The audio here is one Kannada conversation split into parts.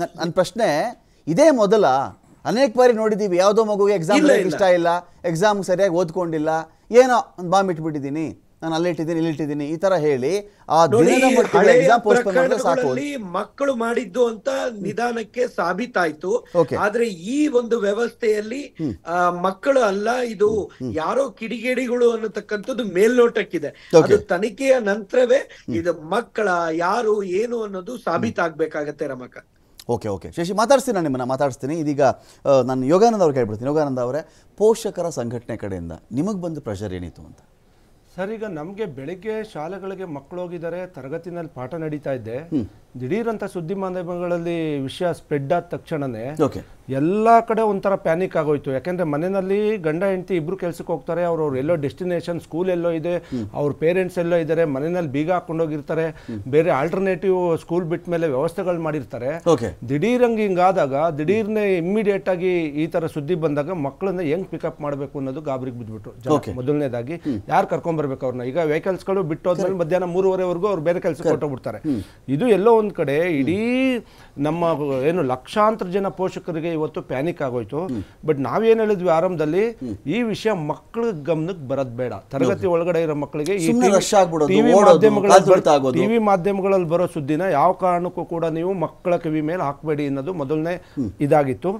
ನನ್ನ ಪ್ರಶ್ನೆ ಇದೇ ಮೊದಲ ಅನೇಕ ಬಾರಿ ನೋಡಿದ್ದೀವಿ ಯಾವುದೋ ಮಗುಗೆ ಎಕ್ಸಾಮ್ ಇಷ್ಟ ಇಲ್ಲ ಎಕ್ಸಾಮ್ ಸರಿಯಾಗಿ ಓದ್ಕೊಂಡಿಲ್ಲ ಏನೋ ಬಾಂಬ್ ಇಟ್ಬಿಟ್ಟಿದ್ದೀನಿ ನಾನು ಅಲ್ಲಿಟ್ಟಿದ್ದೀನಿ ಇಲ್ಲಿಟ್ಟಿದ್ದೀನಿ ಈ ತರ ಹೇಳಿ ಆ ಮಕ್ಕಳು ಮಾಡಿದ್ದು ಅಂತ ನಿಧಾನಕ್ಕೆ ಸಾಬೀತಾಯ್ತು ಆದ್ರೆ ಈ ಒಂದು ವ್ಯವಸ್ಥೆಯಲ್ಲಿ ಮಕ್ಕಳು ಅಲ್ಲ ಇದು ಯಾರೋ ಕಿಡಿಗೇಡಿಗಳು ಅನ್ನತಕ್ಕಂಥದ್ದು ಮೇಲ್ನೋಟಕ್ಕಿದೆ ಅದು ತನಿಖೆಯ ನಂತರವೇ ಇದು ಮಕ್ಕಳ ಯಾರು ಏನು ಅನ್ನೋದು ಸಾಬೀತಾಗ್ಬೇಕಾಗತ್ತೆ ರಮಕ ಓಕೆ ಓಕೆ ಶಶಿ ಮಾತಾಡ್ತೀನಿ ನಾನು ನಿಮ್ಮನ್ನ ಮಾತಾಡಿಸ್ತೀನಿ ಇದೀಗ ನಾನು ಯೋಗಾನಂದ ಅವ್ರಿಗೆ ಹೇಳ್ಬಿಡ್ತೀನಿ ಯೋಗಾನಂದ ಅವರೇ ಪೋಷಕರ ಸಂಘಟನೆ ಕಡೆಯಿಂದ ನಿಮಗೆ ಬಂದು ಪ್ರೆಷರ್ ಏನಿತ್ತು ಅಂತ ಸರ್ ಈಗ ನಮಗೆ ಬೆಳಿಗ್ಗೆ ಶಾಲೆಗಳಿಗೆ ಮಕ್ಕಳು ಹೋಗಿದ್ದಾರೆ ತರಗತಿನಲ್ಲಿ ಪಾಠ ನಡೀತಾ ಇದ್ದೆ ದಿಢೀರಂತ ಸುದ್ದಿ ಮಾಧ್ಯಮಗಳಲ್ಲಿ ವಿಷಯ ಸ್ಪ್ರೆಡ್ ಆದ ತಕ್ಷಣನೇ ಎಲ್ಲ ಕಡೆ ಒಂಥರ ಪ್ಯಾನಿಕ್ ಆಗೋಯ್ತು ಯಾಕೆಂದ್ರೆ ಮನೆಯಲ್ಲಿ ಗಂಡ ಹೆಂಡತಿ ಇಬ್ರು ಕೆಲ್ಸಕ್ಕೆ ಹೋಗ್ತಾರೆ ಅವ್ರ ಅವ್ರ ಎಲ್ಲೋ ಡೆಸ್ಟಿನೇಷನ್ ಸ್ಕೂಲ್ ಎಲ್ಲೋ ಇದೆ ಅವ್ರ ಪೇರೆಂಟ್ಸ್ ಎಲ್ಲೋ ಇದ್ದಾರೆ ಮನೆಯಲ್ಲಿ ಬೀಗ ಹಾಕೊಂಡೋಗಿರ್ತಾರೆ ಬೇರೆ ಆಲ್ಟರ್ನೇಟಿವ್ ಸ್ಕೂಲ್ ಬಿಟ್ಟ ಮೇಲೆ ವ್ಯವಸ್ಥೆಗಳು ಮಾಡಿರ್ತಾರೆ ದಿಢೀರಂಗೆ ಹಿಂಗಾದಾಗ ದಿಢೀರ್ನೇ ಇಮ್ಮಿಡಿಯೇಟ್ ಆಗಿ ಈ ತರ ಸುದ್ದಿ ಬಂದಾಗ ಮಕ್ಕಳನ್ನ ಹೆಂಗ್ ಪಿಕಪ್ ಮಾಡಬೇಕು ಅನ್ನೋದು ಗಾಬರಿಗೆ ಬಿದ್ಬಿಟ್ರು ಮೊದಲನೇದಾಗಿ ಯಾರು ಕರ್ಕೊಂಡ್ಬರ್ಬೇಕು ಅವ್ರನ್ನ ಈಗ ವೆಹಿಕಲ್ಸ್ಗಳು ಹೋದ್ಮೇಲೆ ಮಧ್ಯಾಹ್ನ ಮೂರುವರೆವರೆಗೂ ಅವ್ರು ಬೇರೆ ಕೆಲಸಕ್ಕೆ ಬಿಡ್ತಾರೆ ಇದು ಎಲ್ಲೋ ಒಂದು ಕಡೆ ಇಡೀ ನಮ್ಮ ಏನು ಲಕ್ಷಾಂತರ ಜನ ಪೋಷಕರಿಗೆ ಇವತ್ತು ಪ್ಯಾನಿಕ್ ಆಗೋಯ್ತು ಬಟ್ ನಾವೇನು ಹೇಳಿದ್ವಿ ಆರಂಭದಲ್ಲಿ ಈ ವಿಷಯ ಮಕ್ಕಳ ಗಮನಕ್ಕೆ ಬರದ್ ಬೇಡ ತರಗತಿ ಒಳಗಡೆ ಇರೋ ಮಕ್ಕಳಿಗೆ ಟಿವಿ ಮಾಧ್ಯಮಗಳಲ್ಲಿ ಟಿವಿ ಮಾಧ್ಯಮಗಳಲ್ಲಿ ಬರೋ ಸುದ್ದಿನ ಯಾವ ಕಾರಣಕ್ಕೂ ಕೂಡ ನೀವು ಮಕ್ಕಳ ಕಿವಿ ಮೇಲೆ ಹಾಕಬೇಡಿ ಅನ್ನೋದು ಮೊದಲನೇ ಇದಾಗಿತ್ತು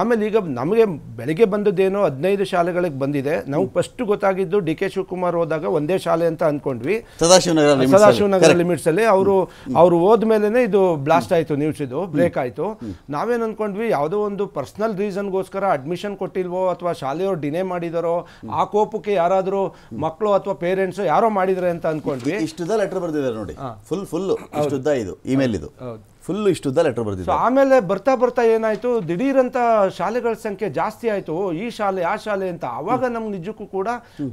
ಆಮೇಲೆ ಈಗ ನಮಗೆ ಬೆಳಿಗ್ಗೆ ಬಂದಿದ್ದೇನೋ ಹದಿನೈದು ಶಾಲೆಗಳಿಗೆ ಬಂದಿದೆ ನಾವು ಫಸ್ಟ್ ಗೊತ್ತಾಗಿದ್ದು ಡಿ ಕೆ ಶಿವಕುಮಾರ್ ಹೋದಾಗ ಒಂದೇ ಶಾಲೆ ಅಂತ ಅನ್ಕೊಂಡ್ವಿ ಸದಾಶಿವನಗರ ಲಿಮಿಟ್ಸ್ ಅಲ್ಲಿ ಅವರು ಅವರು ಹೋದ್ಮೇಲೆ ಇದು ಬ್ಲಾಸ್ಟ್ ಆಯ್ತು ನ್ಯೂಸ್ ಅದು ಬ್ರೇಕ್ ಆಯ್ತು ನಾವೇನು ಅನ್ಕೊಂಡ್ವಿ ಯಾವುದೋ ಒಂದು ಪರ್ಸನಲ್ ರೀಸನ್ಗೋಸ್ಕರ ಅಡ್ಮಿಷನ್ ಕೊಟ್ಟಿಲ್ವೋ ಅಥವಾ ಶಾಲೆಯವರು ಡಿನೇ ಮಾಡಿದಾರೋ ಆ ಕೋಪಕ್ಕೆ ಯಾರಾದರೂ ಮಕ್ಕಳು ಅಥವಾ ಪೇರೆಂಟ್ಸ್ ಯಾರೋ ಮಾಡಿದ್ರೆ ಅಂತ ಅನ್ಕೊಂಡ್ವಿ ಇಷ್ಟುದ ಲೆಟರ್ ಬರ್ದಿದ್ದಾರೆ ನೋಡಿ ಫುಲ್ ಫುಲ್ ಇಷ್ಟುದ್ದ ಇದು ಇಮೇಲ್ ಇದು ಫುಲ್ ಇಷ್ಟುದ್ದ ಲೆಟರ್ ಬರ್ತಿದ್ರು ಆಮೇಲೆ ಬರ್ತಾ ಬರ್ತಾ ಏನಾಯಿತು ದಿಢೀರಂತ ಶಾಲೆಗಳ ಸಂಖ್ಯೆ ಜಾಸ್ತಿ ಆಯಿತು ಈ ಶಾಲೆ ಆ ಶಾಲೆ ಅಂತ ಅವಾಗ ನಮ್ಗೆ ನಿಜಕ್ಕೂ ಕೂಡ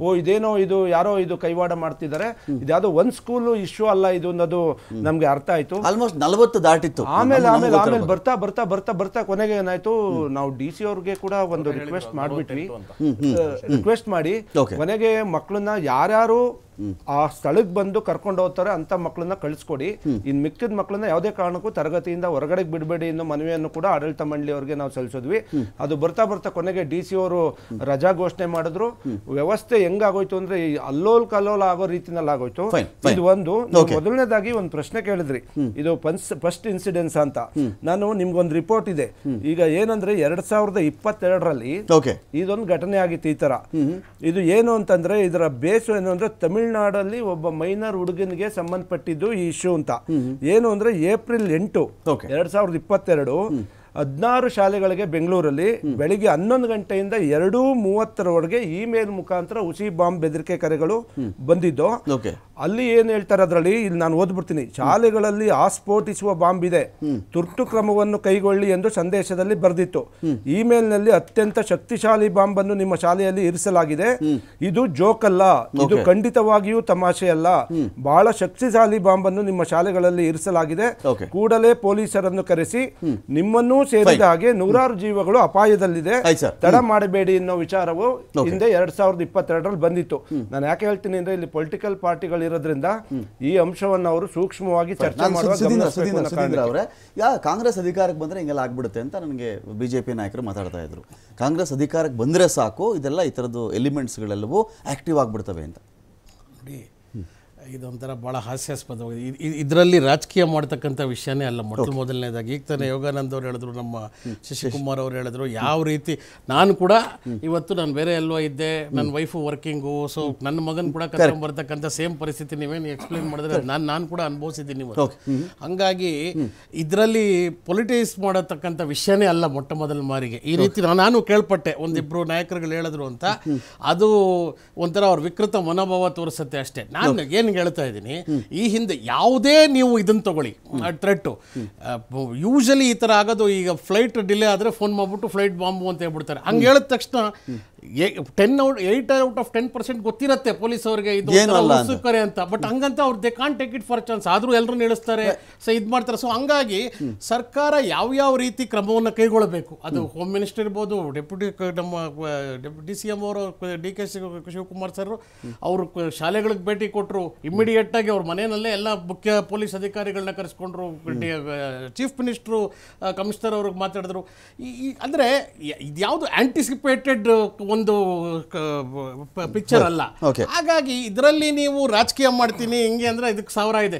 ಓ ಇದೇನೋ ಇದು ಯಾರೋ ಇದು ಕೈವಾಡ ಮಾಡ್ತಿದ್ದಾರೆ ಇದ್ಯಾವುದೋ ಒಂದ್ ಸ್ಕೂಲು ಇಶ್ಯೂ ಅಲ್ಲ ಇದು ಅನ್ನೋದು ನಮಗೆ ಅರ್ಥ ಆಯ್ತು ಆಲ್ಮೋಸ್ಟ್ ನಲವತ್ತು ದಾಟಿತ್ತು ಆಮೇಲೆ ಆಮೇಲೆ ಆಮೇಲೆ ಬರ್ತಾ ಬರ್ತಾ ಬರ್ತಾ ಬರ್ತಾ ಕೊನೆಗೆ ಏನಾಯ್ತು ನಾವು ಡಿ ಸಿ ಅವ್ರಿಗೆ ಕೂಡ ಒಂದು ರಿಕ್ವೆಸ್ಟ್ ಮಾಡಿಬಿಟ್ವಿ ರಿಕ್ವೆಸ್ಟ್ ಮಾಡಿ ಕೊನೆಗೆ ಮಕ್ಕಳನ್ನ ಯಾರ್ಯಾರು ಆ ಸ್ಥಳಕ್ಕೆ ಬಂದು ಕರ್ಕೊಂಡು ಹೋಗ್ತಾರೆ ಅಂತ ಮಕ್ಕಳನ್ನ ಕಳಿಸ್ಕೊಡಿ ಇನ್ ಮಿಕ್ಕಿದ ಮಕ್ಕಳನ್ನ ಯಾವುದೇ ಕಾರಣಕ್ಕೂ ತರಗತಿಯಿಂದ ಹೊರಗಡೆ ಬಿಡಬೇಡಿ ಅನ್ನೋ ಮನವಿಯನ್ನು ಕೂಡ ಆಡಳಿತ ಅವರಿಗೆ ನಾವು ಸಲ್ಲಿಸಿದ್ವಿ ಅದು ಬರ್ತಾ ಬರ್ತಾ ಕೊನೆಗೆ ಡಿ ಸಿ ಅವರು ರಜಾ ಘೋಷಣೆ ಮಾಡಿದ್ರು ವ್ಯವಸ್ಥೆ ಹೆಂಗಾಗೋಯ್ತು ಅಂದ್ರೆ ಅಲ್ಲೋಲ್ ಕಲ್ಲೋಲ್ ಆಗೋ ರೀತಿನಲ್ಲಿ ಆಗೋಯ್ತು ಇದು ಒಂದು ಮೊದಲನೇದಾಗಿ ಒಂದು ಪ್ರಶ್ನೆ ಕೇಳಿದ್ರಿ ಇದು ಫಸ್ಟ್ ಇನ್ಸಿಡೆನ್ಸ್ ಅಂತ ನಾನು ನಿಮ್ಗೊಂದು ರಿಪೋರ್ಟ್ ಇದೆ ಈಗ ಏನಂದ್ರೆ ಎರಡ್ ಸಾವಿರದ ಇಪ್ಪತ್ತೆರಡರಲ್ಲಿ ಇದೊಂದು ಘಟನೆ ಆಗಿತ್ತು ಈ ತರ ಇದು ಏನು ಅಂತಂದ್ರೆ ಇದರ ಬೇಸು ಏನು ಅಂದ್ರೆ ತಮಿಳ್ ತಮಿಳ್ನಾಡಲ್ಲಿ ಒಬ್ಬ ಮೈನರ್ ಹುಡುಗನಿಗೆ ಸಂಬಂಧಪಟ್ಟಿದ್ದು ಈ ಇಶ್ಯೂ ಅಂತ ಏನು ಅಂದ್ರೆ ಏಪ್ರಿಲ್ ಎಂಟು ಎರಡ್ ಸಾವಿರದ ಇಪ್ಪತ್ತೆರಡು ಹದಿನಾರು ಶಾಲೆಗಳಿಗೆ ಬೆಂಗಳೂರಲ್ಲಿ ಬೆಳಿಗ್ಗೆ ಹನ್ನೊಂದು ಗಂಟೆಯಿಂದ ಎರಡು ಮೂವತ್ತರವರೆಗೆ ಇಮೇಲ್ ಮುಖಾಂತರ ಹುಸಿ ಬಾಂಬ್ ಬೆದರಿಕೆ ಕರೆಗಳು ಬಂದಿದ್ದು ಅಲ್ಲಿ ಏನು ಹೇಳ್ತಾರೆ ಅದರಲ್ಲಿ ಇಲ್ಲಿ ನಾನು ಓದ್ಬಿಡ್ತೀನಿ ಶಾಲೆಗಳಲ್ಲಿ ಆಸ್ಫೋಟಿಸುವ ಬಾಂಬ್ ಇದೆ ತುರ್ತು ಕ್ರಮವನ್ನು ಕೈಗೊಳ್ಳಿ ಎಂದು ಸಂದೇಶದಲ್ಲಿ ಬರೆದಿತ್ತು ಇಮೇಲ್ನಲ್ಲಿ ಅತ್ಯಂತ ಶಕ್ತಿಶಾಲಿ ಬಾಂಬ್ ಅನ್ನು ನಿಮ್ಮ ಶಾಲೆಯಲ್ಲಿ ಇರಿಸಲಾಗಿದೆ ಇದು ಜೋಕ್ ಅಲ್ಲ ಇದು ಖಂಡಿತವಾಗಿಯೂ ಅಲ್ಲ ಬಹಳ ಶಕ್ತಿಶಾಲಿ ಬಾಂಬ್ ಅನ್ನು ನಿಮ್ಮ ಶಾಲೆಗಳಲ್ಲಿ ಇರಿಸಲಾಗಿದೆ ಕೂಡಲೇ ಪೊಲೀಸರನ್ನು ಕರೆಸಿ ನಿಮ್ಮನ್ನೂ ಸೇರಿದ ಹಾಗೆ ನೂರಾರು ಜೀವಗಳು ಅಪಾಯದಲ್ಲಿದೆ ತಡ ಮಾಡಬೇಡಿ ಅನ್ನೋ ವಿಚಾರವು ಹಿಂದೆ ಎರಡ್ ಸಾವಿರದ ಇಪ್ಪತ್ತೆರಡರಲ್ಲಿ ಬಂದಿತ್ತು ನಾನು ಯಾಕೆ ಹೇಳ್ತೀನಿ ಅಂದ್ರೆ ಇಲ್ಲಿ ಪೊಲಿಟಿಕಲ್ ಪಾರ್ಟಿಗಳು ಇರೋದ್ರಿಂದ ಈ ಅಂಶವನ್ನು ಅವರು ಸೂಕ್ಷ್ಮವಾಗಿ ಚರ್ಚೆ ಅವರೇ ಯಾ ಕಾಂಗ್ರೆಸ್ ಅಧಿಕಾರಕ್ಕೆ ಬಂದರೆ ಹಿಂಗೆಲ್ಲ ಆಗ್ಬಿಡುತ್ತೆ ಅಂತ ನನಗೆ ಬಿ ಜೆ ಪಿ ನಾಯಕರು ಮಾತಾಡ್ತಾ ಇದ್ರು ಕಾಂಗ್ರೆಸ್ ಅಧಿಕಾರಕ್ಕೆ ಬಂದರೆ ಸಾಕು ಇದೆಲ್ಲ ಈ ಥರದ್ದು ಎಲಿಮೆಂಟ್ಸ್ಗಳೆಲ್ಲವೂ ಆ್ಯಕ್ಟಿವ್ ಆಗಿಬಿಡ್ತವೆ ಅಂತ ಇದೊಂಥರ ಭಾಳ ಹಾಸ್ಯಾಸ್ಪದವಾಗಿದೆ ಇದರಲ್ಲಿ ರಾಜಕೀಯ ಮಾಡ್ತಕ್ಕಂಥ ವಿಷಯನೇ ಅಲ್ಲ ಮೊಟ್ಟ ಮೊದಲನೇದಾಗಿ ಈಗ ತಾನೇ ಯೋಗಾನಂದ್ ಅವರು ಹೇಳಿದ್ರು ನಮ್ಮ ಶಶಿಕುಮಾರ್ ಅವರು ಹೇಳಿದ್ರು ಯಾವ ರೀತಿ ನಾನು ಕೂಡ ಇವತ್ತು ನಾನು ಬೇರೆ ಎಲ್ಲೋ ಇದ್ದೆ ನನ್ನ ವೈಫು ವರ್ಕಿಂಗು ಸೊ ನನ್ನ ಮಗನ ಕೂಡ ಬರ್ತಕ್ಕಂಥ ಸೇಮ್ ಪರಿಸ್ಥಿತಿ ನೀವೇನು ಎಕ್ಸ್ಪ್ಲೈನ್ ಮಾಡಿದ್ರೆ ನಾನು ನಾನು ಕೂಡ ಅನುಭವಿಸಿದ್ದೀನಿ ಇವತ್ತು ಹಂಗಾಗಿ ಇದರಲ್ಲಿ ಪೊಲಿಟಿಕ್ಸ್ ಮಾಡತಕ್ಕಂಥ ವಿಷಯನೇ ಅಲ್ಲ ಮೊಟ್ಟ ಮೊದಲ ಮಾರಿಗೆ ಈ ರೀತಿ ನಾನು ಕೇಳ್ಪಟ್ಟೆ ಒಂದಿಬ್ಬರು ನಾಯಕರುಗಳು ಹೇಳಿದ್ರು ಅಂತ ಅದು ಒಂಥರ ಅವ್ರ ವಿಕೃತ ಮನೋಭಾವ ತೋರಿಸುತ್ತೆ ಅಷ್ಟೇ ನಾನು ಏನು ನಿಮ್ಗೆ ಹೇಳ್ತಾ ಇದ್ದೀನಿ ಈ ಹಿಂದೆ ಯಾವುದೇ ನೀವು ಇದನ್ನ ತಗೊಳ್ಳಿ ಥ್ರೆಟ್ಟು ಯೂಶಲಿ ಈ ಥರ ಆಗೋದು ಈಗ ಫ್ಲೈಟ್ ಡಿಲೇ ಆದರೆ ಫೋನ್ ಮಾಡಿಬಿಟ್ಟು ಫ್ಲೈಟ್ ಬಾಂಬು ಅಂತ ಹೇಳ್ಬಿಡ್ತಾರೆ ಹಂಗೆ ಹೇಳಿದ ತಕ್ಷಣ ten out eight out of ten percent ಗೊತ್ತಿರುತ್ತೆ ಪೊಲೀಸ್ ಅವರಿಗೆ ಇದು ಅಂತ ಬಟ್ ಹಂಗಂತ ಅವ್ರು they can't take it for chance ಆದರೂ ಎಲ್ಲರೂ ನಡೆಸ್ತಾರೆ ಸೊ ಇದು ಮಾಡ್ತಾರೆ ಸೊ ಹಂಗಾಗಿ ಸರ್ಕಾರ ಯಾವ್ಯಾವ ರೀತಿ ಕ್ರಮವನ್ನು ಕೈಗೊಳ್ಳಬೇಕು ಅದು ಹೋಮ್ ಮಿನಿಸ್ಟರ್ ಇರ್ಬೋದು ಡೆಪ್ಯೂಟಿ ನಮ್ಮ ಡಿ ಸಿ ಎಮ್ ಅವರು ಡಿ ಕೆ ಶಿವಕುಮಾರ್ ಸರ್ ಅವರು ಶಾಲೆಗಳಿಗೆ ಭೇಟಿ ಕೊಟ್ಟರು ಇಮಿಡಿಯೇಟ್ ಆಗಿ ಅವ್ರ ಮನೆಯಲ್ಲೇ ಎಲ್ಲ ಮುಖ್ಯ ಪೊಲೀಸ್ ಅಧಿಕಾರಿಗಳನ್ನ ಕರೆಸ್ಕೊಂಡ್ರು ಚೀಫ್ ಮಿನಿಸ್ಟ್ರು ಕಮಿಷನರ್ ಅವ್ರಿಗೆ ಮಾತಾಡಿದ್ರು ಈ ಅಂದರೆ ಇದ್ಯಾವುದು ಆಂಟಿಸಿಪೇಟೆಡ್ ಒಂದು ಪಿಕ್ಚರ್ ಅಲ್ಲ ಹಾಗಾಗಿ ಇದರಲ್ಲಿ ನೀವು ರಾಜಕೀಯ ಮಾಡ್ತೀನಿ ಹಿಂಗೆ ಅಂದ್ರೆ ಇದಕ್ಕೆ ಸಾವಿರ ಇದೆ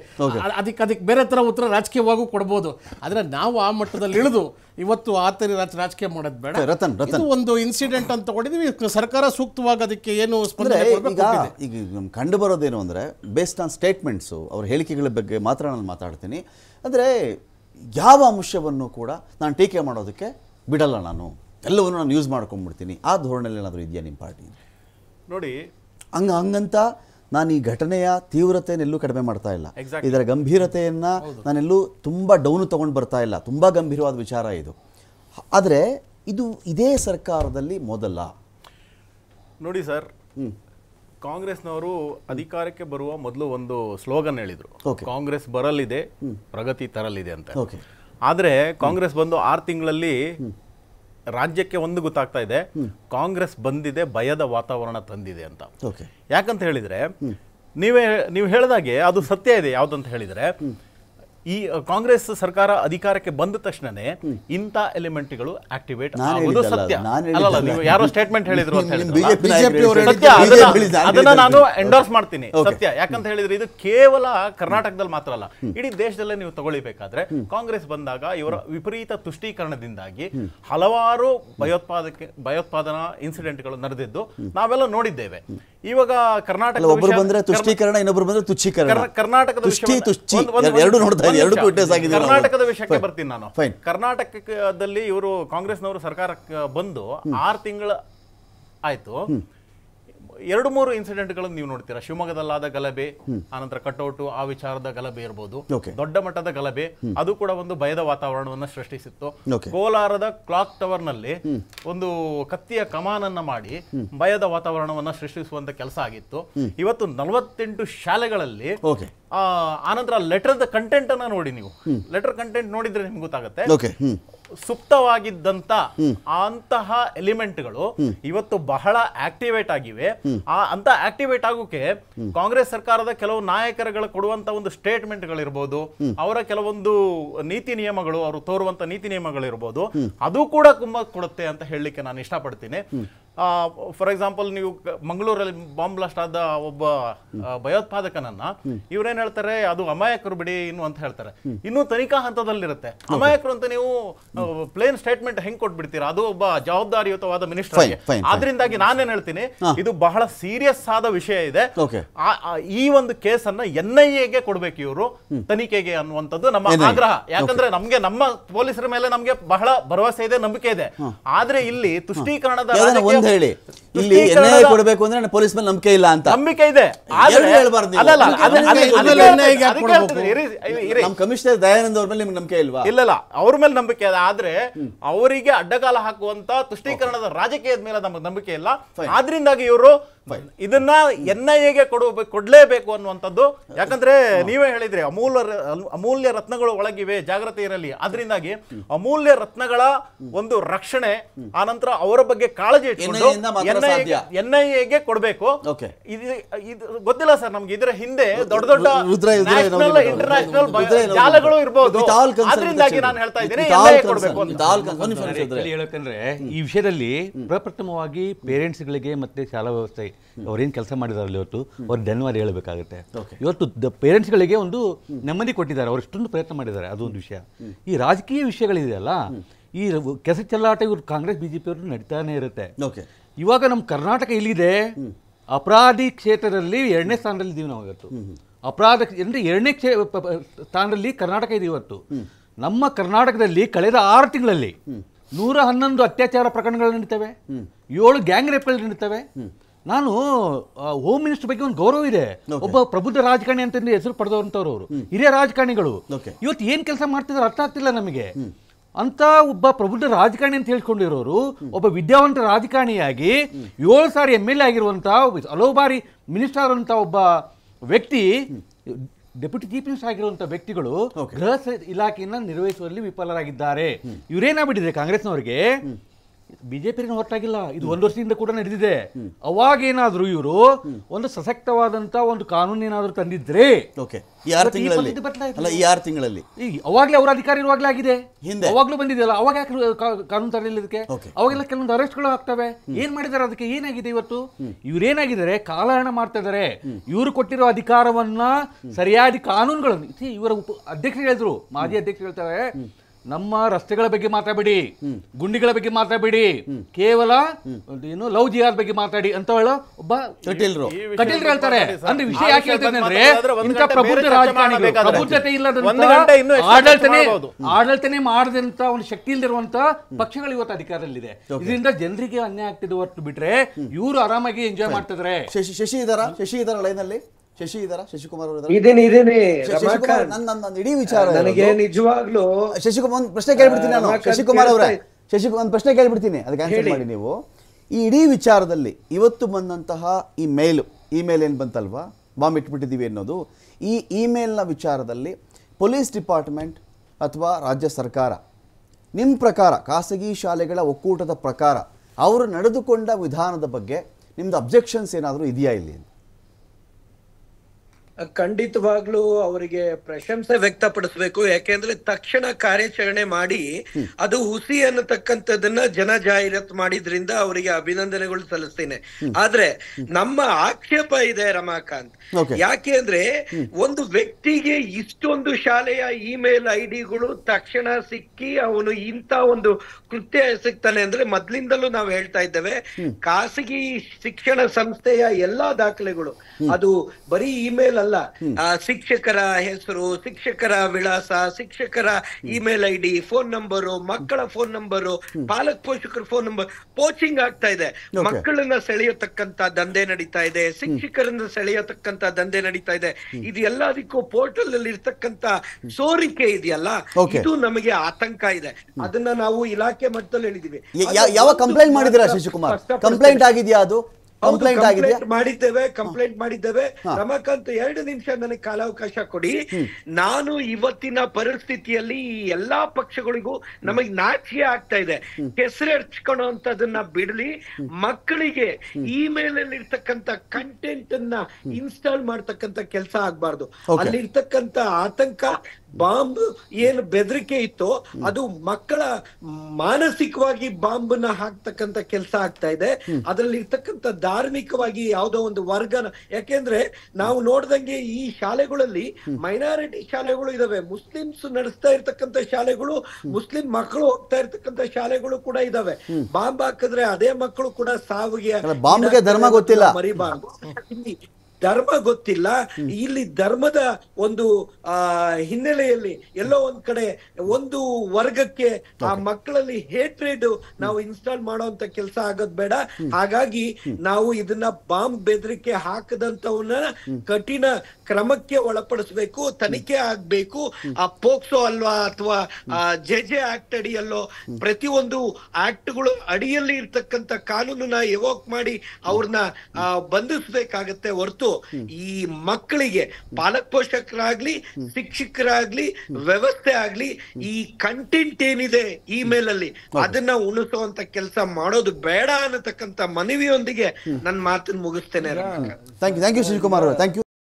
ಅದಕ್ಕೆ ಅದಕ್ಕೆ ಬೇರೆ ತರ ಉತ್ತರ ರಾಜಕೀಯವಾಗೂ ಕೊಡ್ಬೋದು ಆದ್ರೆ ನಾವು ಆ ಮಟ್ಟದಲ್ಲಿ ಇಳಿದು ಇವತ್ತು ಆ ಥರ ರಾಜಕೀಯ ಮಾಡೋದು ಬೇಡ ರತನ್ ರತನ್ ಒಂದು ಇನ್ಸಿಡೆಂಟ್ ಅಂತ ತಗೊಂಡಿದ್ವಿ ಸರ್ಕಾರ ಸೂಕ್ತವಾಗಿ ಅದಕ್ಕೆ ಏನು ಈಗ ಕಂಡು ಬರೋದೇನು ಅಂದರೆ ಬೇಸ್ಡ್ ಆನ್ ಸ್ಟೇಟ್ಮೆಂಟ್ಸು ಅವ್ರ ಹೇಳಿಕೆಗಳ ಬಗ್ಗೆ ಮಾತ್ರ ನಾನು ಮಾತಾಡ್ತೀನಿ ಅಂದರೆ ಯಾವ ಅಂಶವನ್ನು ಕೂಡ ನಾನು ಟೀಕೆ ಮಾಡೋದಕ್ಕೆ ಬಿಡಲ್ಲ ನಾನು ಎಲ್ಲವನ್ನು ನಾನು ಯೂಸ್ ಮಾಡ್ಕೊಂಡ್ಬಿಡ್ತೀನಿ ಆ ಧೋರಣೆಯಲ್ಲಿ ಏನಾದರೂ ಇದೆಯಾ ನಿಮ್ಮ ಪಾರ್ಟಿ ನೋಡಿ ಹಂಗ ಹಂಗಂತ ನಾನು ಈ ಘಟನೆಯ ತೀವ್ರತೆಯನ್ನೆಲ್ಲೂ ಕಡಿಮೆ ಮಾಡ್ತಾ ಇಲ್ಲ ಇದರ ಗಂಭೀರತೆಯನ್ನು ನಾನೆಲ್ಲೂ ತುಂಬ ಡೌನ್ ತೊಗೊಂಡು ಬರ್ತಾ ಇಲ್ಲ ತುಂಬ ಗಂಭೀರವಾದ ವಿಚಾರ ಇದು ಆದರೆ ಇದು ಇದೇ ಸರ್ಕಾರದಲ್ಲಿ ಮೊದಲ ನೋಡಿ ಸರ್ ಕಾಂಗ್ರೆಸ್ನವರು ಅಧಿಕಾರಕ್ಕೆ ಬರುವ ಮೊದಲು ಒಂದು ಸ್ಲೋಗನ್ ಹೇಳಿದರು ಕಾಂಗ್ರೆಸ್ ಬರಲಿದೆ ಪ್ರಗತಿ ತರಲಿದೆ ಅಂತ ಆದರೆ ಕಾಂಗ್ರೆಸ್ ಬಂದು ಆರು ತಿಂಗಳಲ್ಲಿ ರಾಜ್ಯಕ್ಕೆ ಒಂದು ಗೊತ್ತಾಗ್ತಾ ಇದೆ ಕಾಂಗ್ರೆಸ್ ಬಂದಿದೆ ಭಯದ ವಾತಾವರಣ ತಂದಿದೆ ಅಂತ ಯಾಕಂತ ಹೇಳಿದ್ರೆ ನೀವೇ ನೀವು ಹೇಳಿದಾಗೆ ಅದು ಸತ್ಯ ಇದೆ ಯಾವ್ದಂತ ಹೇಳಿದ್ರೆ ಈ ಕಾಂಗ್ರೆಸ್ ಸರ್ಕಾರ ಅಧಿಕಾರಕ್ಕೆ ಬಂದ ತಕ್ಷಣನೇ ಇಂಥ ಎಲಿಮೆಂಟ್ಗಳು ಆಕ್ಟಿವೇಟ್ ಸತ್ಯ ಅಲ್ಲ ನೀವು ಯಾರೋ ಸ್ಟೇಟ್ಮೆಂಟ್ ಹೇಳಿದ್ರು ಅಂತ ಹೇಳಿದ್ರು ಅದನ್ನ ನಾನು ಎಂಡೋರ್ಸ್ ಮಾಡ್ತೀನಿ ಸತ್ಯ ಯಾಕಂತ ಹೇಳಿದ್ರೆ ಇದು ಕೇವಲ ಕರ್ನಾಟಕದಲ್ಲಿ ಮಾತ್ರ ಅಲ್ಲ ಇಡೀ ದೇಶದಲ್ಲೇ ನೀವು ತಗೊಳ್ಳಿಬೇಕಾದ್ರೆ ಕಾಂಗ್ರೆಸ್ ಬಂದಾಗ ಇವರ ವಿಪರೀತ ತುಷ್ಟೀಕರಣದಿಂದಾಗಿ ಹಲವಾರು ಭಯೋತ್ಪಾದಕ ಭಯೋತ್ಪಾದನಾ ಇನ್ಸಿಡೆಂಟ್ ಗಳು ನಡೆದಿದ್ದು ನಾವೆಲ್ಲ ನೋಡಿದ್ದೇವೆ ಇವಾಗ ಕರ್ನಾಟಕ ಒಬ್ಬರು ಬಂದ್ರೆ ತುಷ್ಟೀಕರಣ ಇನ್ನೊಬ್ರು ಬಂದ್ರೆ ತುಚ್ಛೀಕರಣ ಕರ್ನಾಟಕದ ಎರಡು ನೋಡ್ತಾ ಎರಡು ಕರ್ನಾಟಕದ ವಿಷಯಕ್ಕೆ ಬರ್ತೀನಿ ನಾನು ಕರ್ನಾಟಕದಲ್ಲಿ ಇವರು ಕಾಂಗ್ರೆಸ್ನವರು ಸರ್ಕಾರಕ್ಕೆ ಬಂದು ಆರು ತಿಂಗಳ ಆಯ್ತು ಎರಡು ಮೂರು ಇನ್ಸಿಡೆಂಟ್ಗಳನ್ನು ನೀವು ನೋಡ್ತೀರಾ ಶಿವಮೊಗ್ಗದಲ್ಲಾದ ಗಲಭೆ ಆನಂತರ ಕಟೌಟು ಆ ವಿಚಾರದ ಗಲಭೆ ಇರಬಹುದು ದೊಡ್ಡ ಮಟ್ಟದ ಗಲಭೆ ಅದು ಕೂಡ ಒಂದು ಭಯದ ವಾತಾವರಣವನ್ನು ಸೃಷ್ಟಿಸಿತ್ತು ಕೋಲಾರದ ಕ್ಲಾಕ್ ಟವರ್ ನಲ್ಲಿ ಒಂದು ಕತ್ತಿಯ ಕಮಾನನ್ನ ಮಾಡಿ ಭಯದ ವಾತಾವರಣವನ್ನ ಸೃಷ್ಟಿಸುವಂತ ಕೆಲಸ ಆಗಿತ್ತು ಇವತ್ತು ನಲವತ್ತೆಂಟು ಶಾಲೆಗಳಲ್ಲಿ ಆನಂತರ ಲೆಟರ್ ದ ಕಂಟೆಂಟ್ ಅನ್ನ ನೋಡಿ ನೀವು ಲೆಟರ್ ಕಂಟೆಂಟ್ ನೋಡಿದ್ರೆ ನಿಮ್ಗೆ ಗೊತ್ತಾಗುತ್ತೆ ಸುಪ್ತವಾಗಿದ್ದಂತ ಅಂತಹ ಎಲಿಮೆಂಟ್ಗಳು ಇವತ್ತು ಬಹಳ ಆಕ್ಟಿವೇಟ್ ಆಗಿವೆ ಆ ಅಂತ ಆಕ್ಟಿವೇಟ್ ಆಗೋಕೆ ಕಾಂಗ್ರೆಸ್ ಸರ್ಕಾರದ ಕೆಲವು ನಾಯಕರುಗಳು ಕೊಡುವಂತ ಒಂದು ಸ್ಟೇಟ್ಮೆಂಟ್ ಗಳಿರ್ಬೋದು ಅವರ ಕೆಲವೊಂದು ನೀತಿ ನಿಯಮಗಳು ಅವರು ತೋರುವಂತ ನೀತಿ ನಿಯಮಗಳಿರ್ಬೋದು ಅದು ಕೂಡ ತುಂಬಾ ಕೊಡುತ್ತೆ ಅಂತ ಹೇಳಲಿಕ್ಕೆ ನಾನು ಇಷ್ಟಪಡ್ತೀನಿ ಫಾರ್ ಎಕ್ಸಾಂಪಲ್ ನೀವು ಮಂಗಳೂರಲ್ಲಿ ಬಾಂಬ್ ಬ್ಲಾಸ್ಟ್ ಆದ ಒಬ್ಬ ಭಯೋತ್ಪಾದಕನನ್ನ ಇವ್ರೇನ್ ಹೇಳ್ತಾರೆ ಅದು ಅಮಾಯಕರು ಬಿಡಿ ಇನ್ನು ಅಂತ ಹೇಳ್ತಾರೆ ಇನ್ನು ತನಿಖಾ ಹಂತದಲ್ಲಿರುತ್ತೆ ಅಮಾಯಕರು ಅಂತ ನೀವು ಪ್ಲೇನ್ ಸ್ಟೇಟ್ಮೆಂಟ್ ಹೆಂಗ್ ಕೊಟ್ಬಿಡ್ತೀರಾ ಅದು ಒಬ್ಬ ಜವಾಬ್ದಾರಿಯುತವಾದ ಮಿನಿಸ್ಟರ್ ಆದ್ರಿಂದಾಗಿ ನಾನೇನ್ ಹೇಳ್ತೀನಿ ಇದು ಬಹಳ ಸೀರಿಯಸ್ ಆದ ವಿಷಯ ಇದೆ ಈ ಒಂದು ಕೇಸ್ ಅನ್ನ ಎನ್ ಐ ಕೊಡ್ಬೇಕು ಇವರು ತನಿಖೆಗೆ ಅನ್ನುವಂಥದ್ದು ನಮ್ಮ ಆಗ್ರಹ ಯಾಕಂದ್ರೆ ನಮ್ಗೆ ನಮ್ಮ ಪೊಲೀಸರ ಮೇಲೆ ನಮ್ಗೆ ಬಹಳ ಭರವಸೆ ಇದೆ ನಂಬಿಕೆ ಇದೆ ಆದ್ರೆ ಇಲ್ಲಿ ತುಷ್ಟೀಕರಣದ ಅಂತ ಹೇಳಿ ಇಲ್ಲಿ ಎನ್ಐಎ ಕೊಡಬೇಕು ಅಂದ್ರೆ ಪೊಲೀಸ್ ಮೇಲೆ ನಂಬಿಕೆ ಇಲ್ಲ ಅಂತ ನಂಬಿಕೆ ಇದೆ ನಮ್ಮ ಕಮಿಷನರ್ ದಯಾನಂದ ಅವ್ರ ಮೇಲೆ ನಿಮ್ಗೆ ನಂಬಿಕೆ ಇಲ್ವಾ ಇಲ್ಲ ಅವ್ರ ಮೇಲೆ ನಂಬಿಕೆ ಇದೆ ಆದ್ರೆ ಅವರಿಗೆ ಅಡ್ಡಗಾಲ ಹಾಕುವಂತ ತುಷ್ಟೀಕರಣದ ರಾಜಕೀಯದ ಮೇಲೆ ನಮಗೆ ನಂಬಿಕೆ ಇಲ್ಲ ಆದ್ರಿಂದಾಗಿ ಇವರು ಇದನ್ನ ಎನ್ ಐ ಎಗೆ ಕೊಡ ಕೊಡ್ಲೇಬೇಕು ಅನ್ನುವಂಥದ್ದು ಯಾಕಂದ್ರೆ ನೀವೇ ಹೇಳಿದ್ರಿ ಅಮೂಲ್ಯ ಅಮೂಲ್ಯ ರತ್ನಗಳು ಒಳಗಿವೆ ಜಾಗ್ರತೆ ಇರಲಿ ಅದರಿಂದಾಗಿ ಅಮೂಲ್ಯ ರತ್ನಗಳ ಒಂದು ರಕ್ಷಣೆ ಆನಂತರ ಅವರ ಬಗ್ಗೆ ಕಾಳಜಿ ಇಟ್ಕೊಂಡು ಎನ್ ಐ ಎಗೆ ಕೊಡಬೇಕು ಇದು ಗೊತ್ತಿಲ್ಲ ಸರ್ ನಮ್ಗೆ ಇದರ ಹಿಂದೆ ದೊಡ್ಡ ದೊಡ್ಡ ಇಂಟರ್ನ್ಯಾಷನಲ್ ಜಾಲಗಳು ಇರಬಹುದು ಅದರಿಂದಾಗಿ ನಾನು ಹೇಳ್ತಾ ಇದ್ದೀನಿ ಕೊಡಬೇಕು ಈ ವಿಷಯದಲ್ಲಿ ಪ್ರಪ್ರಥಮವಾಗಿ ಪೇರೆಂಟ್ಸ್ಗಳಿಗೆ ಮತ್ತೆ ಶಾಲಾ ವ್ಯವಸ್ಥೆ ಅವ್ರೇನು ಕೆಲಸ ಮಾಡಿದಾರಲ್ಲ ಇವತ್ತು ಅವ್ರು ಧನ್ಯವಾದ ಹೇಳಬೇಕಾಗುತ್ತೆ ಇವತ್ತು ದ ಪೇರೆಂಟ್ಸ್ಗಳಿಗೆ ಒಂದು ನೆಮ್ಮದಿ ಕೊಟ್ಟಿದ್ದಾರೆ ಅವ್ರು ಇಷ್ಟೊಂದು ಪ್ರಯತ್ನ ಮಾಡಿದ್ದಾರೆ ಅದೊಂದು ವಿಷಯ ಈ ರಾಜಕೀಯ ವಿಷಯಗಳಿದೆಯಲ್ಲ ಈ ಕೆಸ ಚಲ್ಲಾಟ ಇವರು ಕಾಂಗ್ರೆಸ್ ಬಿ ಜೆ ಪಿಯವರು ನಡೀತಾನೆ ಇರುತ್ತೆ ಇವಾಗ ನಮ್ಮ ಕರ್ನಾಟಕ ಇಲ್ಲಿದೆ ಅಪರಾಧಿ ಕ್ಷೇತ್ರದಲ್ಲಿ ಎರಡನೇ ಸ್ಥಾನದಲ್ಲಿ ಇದ್ದೀವಿ ನಾವು ಇವತ್ತು ಅಪರಾಧ ಅಂದರೆ ಎರಡನೇ ಕ್ಷೇ ಸ್ಥಾನದಲ್ಲಿ ಕರ್ನಾಟಕ ಇದೆ ಇವತ್ತು ನಮ್ಮ ಕರ್ನಾಟಕದಲ್ಲಿ ಕಳೆದ ಆರು ತಿಂಗಳಲ್ಲಿ ನೂರ ಹನ್ನೊಂದು ಅತ್ಯಾಚಾರ ಪ್ರಕರಣಗಳು ನಡೀತವೆ ಏಳು ಗ್ಯಾಂಗ್ ರೇಪ್ಗಳು ನಡೀತವೆ ನಾನು ಹೋಮ್ ಮಿನಿಸ್ಟರ್ ಬಗ್ಗೆ ಒಂದು ಗೌರವ ಇದೆ ಒಬ್ಬ ಪ್ರಬುದ್ಧ ರಾಜಕಾರಣಿ ಅಂತ ಹೆಸರು ಪಡೆದವಂಥವ್ರು ಅವರು ಹಿರಿಯ ರಾಜಕಾರಣಿಗಳು ಇವತ್ತು ಏನ್ ಕೆಲಸ ಮಾಡ್ತಿದ್ರು ಅರ್ಥ ಆಗ್ತಿಲ್ಲ ನಮಗೆ ಅಂತ ಒಬ್ಬ ಪ್ರಬುದ್ಧ ರಾಜಕಾರಣಿ ಅಂತ ಹೇಳ್ಕೊಂಡಿರೋರು ಒಬ್ಬ ವಿದ್ಯಾವಂತ ರಾಜಕಾರಣಿಯಾಗಿ ಏಳು ಸಾರಿ ಎಮ್ ಎಲ್ ಎ ಆಗಿರುವಂತಹ ಹಲವು ಬಾರಿ ಮಿನಿಸ್ಟರ್ ಆದಂತ ಒಬ್ಬ ವ್ಯಕ್ತಿ ಡೆಪ್ಯೂಟಿ ಚೀಫ್ ಮಿನಿಸ್ಟರ್ ಆಗಿರುವಂತಹ ವ್ಯಕ್ತಿಗಳು ಗೃಹ ಇಲಾಖೆಯನ್ನ ನಿರ್ವಹಿಸುವಲ್ಲಿ ವಿಫಲರಾಗಿದ್ದಾರೆ ಇವರೇನಾಗ್ಬಿಟ್ಟಿದೆ ಕಾಂಗ್ರೆಸ್ನವರಿಗೆ ಬಿ ಹೊರಟಾಗಿಲ್ಲ ಇದು ಒಂದು ವರ್ಷದಿಂದ ಕೂಡ ನಡೆದಿದೆ ಅವಾಗ ಏನಾದ್ರು ಇವರು ಒಂದು ಸಶಕ್ತವಾದಂತ ಒಂದು ಕಾನೂನು ಏನಾದರೂ ತಂದಿದ್ರೆ ಈ ಆರು ತಿಂಗಳಲ್ಲಿ ಅಲ್ಲ ಅವಾಗಲೇ ಅವರ ಅಧಿಕಾರ ಇರುವಾಗಲೇ ಆಗಿದೆ ಅವಾಗ್ಲೂ ಅವಾಗಲೂ ಬಂದಿದೆಯಲ್ಲ ಅವಾಗ ಯಾಕೆ ಕಾನೂನು ತರಲಿಲ್ಲ ಇದಕ್ಕೆ ಅವಾಗೆಲ್ಲ ಕೆಲವೊಂದು ಅರೆಸ್ಟ್ಗಳು ಆಗ್ತವೆ ಏನ್ ಮಾಡಿದಾರೆ ಅದಕ್ಕೆ ಏನಾಗಿದೆ ಇವತ್ತು ಇವರೇನಾಗಿದ್ದಾರೆ ಕಾಲಹರಣ ಮಾಡ್ತಾ ಇದಾರೆ ಇವರು ಕೊಟ್ಟಿರೋ ಅಧಿಕಾರವನ್ನ ಸರಿಯಾದ ಕಾನೂನುಗಳನ್ನು ಇವರ ಅಧ್ಯಕ್ಷರು ಹೇಳಿದ್ರು ಮಾಜಿ ಅಧ್ಯಕ್ಷರು ಹೇಳ್ತಾರೆ ನಮ್ಮ ರಸ್ತೆಗಳ ಬಗ್ಗೆ ಮಾತಾಡಬೇಡಿ ಗುಂಡಿಗಳ ಬಗ್ಗೆ ಮಾತಾಡಬೇಡಿ ಕೇವಲ ಏನು ಲವ್ ಜಿಯಾರ್ ಬಗ್ಗೆ ಮಾತಾಡಿ ಅಂತ ಹೇಳೋ ಒಬ್ಬ ಕಟೀಲ್ರು ಕಟೀಲ್ರು ಹೇಳ್ತಾರೆ ಅಂದ್ರೆ ವಿಷಯ ಯಾಕೆ ಹೇಳ್ತಾರೆ ಅಂದ್ರೆ ಇಂಥ ಪ್ರಬುದ್ಧ ರಾಜಕಾರಣಿ ಪ್ರಬುದ್ಧತೆ ಇಲ್ಲದಂತ ಆಡಳಿತನೇ ಆಡಳಿತನೆ ಮಾಡದಂತ ಒಂದು ಶಕ್ತಿ ಇಲ್ದಿರುವಂತ ಪಕ್ಷಗಳು ಇವತ್ತು ಅಧಿಕಾರದಲ್ಲಿದೆ ಇದರಿಂದ ಜನರಿಗೆ ಅನ್ಯಾಯ ಆಗ್ತಿದೆ ಹೊರತು ಬಿಟ್ರೆ ಇವರು ಆರಾಮಾಗಿ ಎಂಜಾಯ್ ಮಾಡ್ತಿದ್ರೆ ಶಶಿ ಶಶಿ ಇದಾರ ಶಶಿ ಇದಾರ ಲೈನಲ್ಲಿ ಶಶಿ ಇದಾರ ಶಶಿಕುಮಾರ್ ಇದೇನಿ ಶಶಿಕುಮಾರ್ ನನ್ನ ಇಡೀ ವಿಚಾರ ನನಗೆ ನಿಜವಾಗ್ಲೂ ಶಶಿಕುಮಾರ್ ಒಂದು ಪ್ರಶ್ನೆ ಕೇಳ್ಬಿಡ್ತೀನಿ ನಾನು ಶಶಿಕುಮಾರ್ ಅವರೇ ಶಶಿಕುಮಾರ್ ಒಂದು ಪ್ರಶ್ನೆ ಕೇಳ್ಬಿಡ್ತೀನಿ ಅದಕ್ಕೆ ಆನ್ಸರ್ ಮಾಡಿ ನೀವು ಈ ಇಡೀ ವಿಚಾರದಲ್ಲಿ ಇವತ್ತು ಬಂದಂತಹ ಈ ಮೇಲು ಇಮೇಲ್ ಏನು ಬಂತಲ್ವಾ ಬಾಂಬ್ ಇಟ್ಬಿಟ್ಟಿದ್ದೀವಿ ಅನ್ನೋದು ಈ ಇಮೇಲ್ನ ವಿಚಾರದಲ್ಲಿ ಪೊಲೀಸ್ ಡಿಪಾರ್ಟ್ಮೆಂಟ್ ಅಥವಾ ರಾಜ್ಯ ಸರ್ಕಾರ ನಿಮ್ಮ ಪ್ರಕಾರ ಖಾಸಗಿ ಶಾಲೆಗಳ ಒಕ್ಕೂಟದ ಪ್ರಕಾರ ಅವರು ನಡೆದುಕೊಂಡ ವಿಧಾನದ ಬಗ್ಗೆ ನಿಮ್ದು ಅಬ್ಜೆಕ್ಷನ್ಸ್ ಏನಾದರೂ ಇದೆಯಾ ಇಲ್ಲಿ ಖಂಡಿತವಾಗ್ಲೂ ಅವರಿಗೆ ಪ್ರಶಂಸೆ ವ್ಯಕ್ತಪಡಿಸಬೇಕು ಯಾಕೆಂದ್ರೆ ತಕ್ಷಣ ಕಾರ್ಯಾಚರಣೆ ಮಾಡಿ ಅದು ಹುಸಿ ಅನ್ನತಕ್ಕಂಥದನ್ನ ಜನ ಜಾಹೀರಾತು ಮಾಡಿದ್ರಿಂದ ಅವರಿಗೆ ಅಭಿನಂದನೆಗಳು ಸಲ್ಲಿಸ್ತೇನೆ ಆದ್ರೆ ನಮ್ಮ ಆಕ್ಷೇಪ ಇದೆ ರಮಾಕಾಂತ್ ಯಾಕೆ ಅಂದ್ರೆ ಒಂದು ವ್ಯಕ್ತಿಗೆ ಇಷ್ಟೊಂದು ಶಾಲೆಯ ಇಮೇಲ್ ಐಡಿಗಳು ತಕ್ಷಣ ಸಿಕ್ಕಿ ಅವನು ಇಂತ ಒಂದು ಕೃತ್ಯ ಸಿಗ್ತಾನೆ ಅಂದ್ರೆ ಮೊದ್ಲಿಂದಲೂ ನಾವು ಹೇಳ್ತಾ ಇದ್ದೇವೆ ಖಾಸಗಿ ಶಿಕ್ಷಣ ಸಂಸ್ಥೆಯ ಎಲ್ಲಾ ದಾಖಲೆಗಳು ಅದು ಬರೀ ಇಮೇಲ್ ಅಲ್ಲ ಶಿಕ್ಷಕರ ಹೆಸರು ಶಿಕ್ಷಕರ ವಿಳಾಸ ಶಿಕ್ಷಕರ email I D phone number ಮಕ್ಕಳ ಫೋನ್ ನಂಬರ್ ಪಾಲಕ ಪೋಷಕರ ಫೋನ್ ನಂಬರ್ ಪೋಚಿಂಗ್ ಆಗ್ತಾ ಇದೆ ಮಕ್ಕಳನ್ನ ಸೆಳೆಯತಕ್ಕಂತ ದಂಧೆ ನಡೀತಾ ಇದೆ ಶಿಕ್ಷಕರನ್ನ ಸೆಳೆಯತಕ್ಕಂತ ದಂಧೆ ನಡೀತಾ ಇದೆ ಇದು ಎಲ್ಲದಕ್ಕೂ ಪೋರ್ಟಲ್ ಅಲ್ಲಿ ಇರ್ತಕ್ಕಂತ ಸೋರಿಕೆ ಇದೆಯಲ್ಲ ಇದು ನಮಗೆ ಆತಂಕ ಇದೆ ಅದನ್ನ ನಾವು ಇಲಾಖೆ ಮಟ್ಟದಲ್ಲಿ ಹೇಳಿದೀವಿ ಯಾವ ಕಂಪ್ಲೇಂಟ್ ಶಿಶುಕುಮಾರ್ ಕಂಪ್ಲೇಂಟ್ ಆಗಿದೆಯಾ ಅದು ಕಂಪ್ಲೇಂಟ್ ಮಾಡಿದ್ದೇವೆ ಕಂಪ್ಲೇಂಟ್ ಮಾಡಿದ್ದೇವೆ ರಮಾಕಾಂತ್ ಎರಡು ನಿಮಿಷ ನನಗೆ ಕಾಲಾವಕಾಶ ಕೊಡಿ ನಾನು ಇವತ್ತಿನ ಪರಿಸ್ಥಿತಿಯಲ್ಲಿ ಎಲ್ಲಾ ಪಕ್ಷಗಳಿಗೂ ನಮಗ್ ನಾಚಿಕೆ ಆಗ್ತಾ ಇದೆ ಹೆಸರು ಬಿಡಲಿ ಬಿಡ್ಲಿ ಮಕ್ಕಳಿಗೆ ಇಮೇಲ್ ಅಲ್ಲಿ ಇರ್ತಕ್ಕಂತ ಕಂಟೆಂಟ್ ಅನ್ನ ಇನ್ಸ್ಟಾಲ್ ಮಾಡ್ತಕ್ಕಂತ ಕೆಲಸ ಆಗ್ಬಾರ್ದು ಅಲ್ಲಿರ್ತಕ್ಕಂತ ಆತಂಕ ಬಾಂಬ್ ಏನು ಬೆದರಿಕೆ ಇತ್ತು ಅದು ಮಕ್ಕಳ ಮಾನಸಿಕವಾಗಿ ಬಾಂಬ್ ನ ಹಾಕ್ತಕ್ಕಂತ ಕೆಲಸ ಆಗ್ತಾ ಇದೆ ಅದರಲ್ಲಿ ಇರ್ತಕ್ಕಂಥ ಧಾರ್ಮಿಕವಾಗಿ ಯಾವುದೋ ಒಂದು ವರ್ಗನ ಯಾಕೆಂದ್ರೆ ನಾವು ನೋಡ್ದಂಗೆ ಈ ಶಾಲೆಗಳಲ್ಲಿ ಮೈನಾರಿಟಿ ಶಾಲೆಗಳು ಇದಾವೆ ಮುಸ್ಲಿಮ್ಸ್ ನಡೆಸ್ತಾ ಇರ್ತಕ್ಕಂಥ ಶಾಲೆಗಳು ಮುಸ್ಲಿಂ ಮಕ್ಕಳು ಹೋಗ್ತಾ ಇರ್ತಕ್ಕಂಥ ಶಾಲೆಗಳು ಕೂಡ ಇದಾವೆ ಬಾಂಬ್ ಹಾಕಿದ್ರೆ ಅದೇ ಮಕ್ಕಳು ಕೂಡ ಸಾವಿಗೆ ಬಾಂಬ್ಗೆ ಧರ್ಮ ಗೊತ್ತಿಲ್ಲ ಮರಿ ಧರ್ಮ ಗೊತ್ತಿಲ್ಲ ಇಲ್ಲಿ ಧರ್ಮದ ಒಂದು ಆ ಹಿನ್ನೆಲೆಯಲ್ಲಿ ಎಲ್ಲೋ ಒಂದ್ ಕಡೆ ಒಂದು ವರ್ಗಕ್ಕೆ ಆ ಮಕ್ಕಳಲ್ಲಿ ಹೇಟ್ರೇಡ್ ನಾವು ಇನ್ಸ್ಟಾಲ್ ಮಾಡುವಂತ ಕೆಲಸ ಆಗೋದ್ ಬೇಡ ಹಾಗಾಗಿ ನಾವು ಇದನ್ನ ಬಾಂಬ್ ಬೆದರಿಕೆ ಹಾಕದಂತವನ್ನ ಕಠಿಣ ಕ್ರಮಕ್ಕೆ ಒಳಪಡಿಸಬೇಕು ತನಿಖೆ ಆಗ್ಬೇಕು ಆ ಪೋಕ್ಸೋ ಅಲ್ವಾ ಅಥವಾ ಆ ಜೆ ಜೆ ಆಕ್ಟ್ ಅಡಿಯಲ್ಲೋ ಪ್ರತಿಯೊಂದು ಆಕ್ಟ್ಗಳು ಅಡಿಯಲ್ಲಿ ಇರ್ತಕ್ಕಂತ ಕಾನೂನನ್ನ ಎವೋಕ್ ಮಾಡಿ ಅವ್ರನ್ನ ಬಂಧಿಸ್ಬೇಕಾಗತ್ತೆ ಹೊರತು ಈ ಮಕ್ಕಳಿಗೆ ಪಾಲಕ್ ಪೋಷಕರಾಗ್ಲಿ ಶಿಕ್ಷಕರಾಗ್ಲಿ ವ್ಯವಸ್ಥೆ ಆಗ್ಲಿ ಈ ಕಂಟೆಂಟ್ ಏನಿದೆ ಇಮೇಲ್ ಅಲ್ಲಿ ಅದನ್ನ ಉಣಿಸುವಂತ ಕೆಲಸ ಮಾಡೋದು ಬೇಡ ಅನ್ನತಕ್ಕಂತ ಮನವಿಯೊಂದಿಗೆ ನನ್ನ ಮಾತನ್ನ ಮುಗಿಸ್ತೇನೆ thank you Shivakumar thank you